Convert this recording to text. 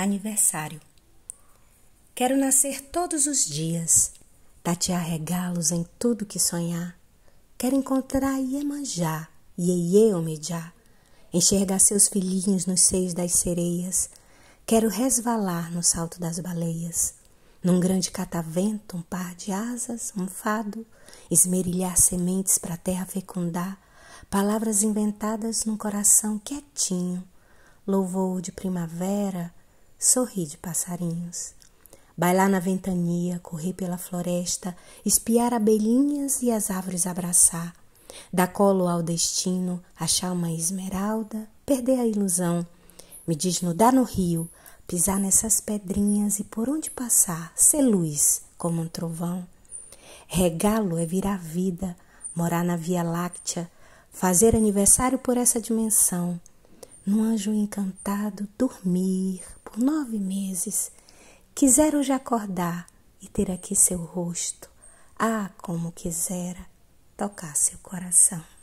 aniversário. Quero nascer todos os dias, tatear regalos em tudo que sonhar. Quero encontrar Iemanjá, Ieie Omejá, enxergar seus filhinhos nos seios das sereias. Quero resvalar no salto das baleias, num grande catavento, um par de asas, um fado, esmerilhar sementes para a terra fecundar, palavras inventadas num coração quietinho, louvor de primavera, sorrir de passarinhos, bailar na ventania, correr pela floresta, espiar abelhinhas e as árvores abraçar, dar colo ao destino, achar uma esmeralda, perder a ilusão, me desnudar no rio, pisar nessas pedrinhas e por onde passar, ser luz como um trovão. Regalo é virar vida, morar na Via Láctea, fazer aniversário por essa dimensão, num anjo encantado, dormir, nove meses, quisera hoje acordar e ter aqui seu rosto. Ah, como quisera tocar seu coração.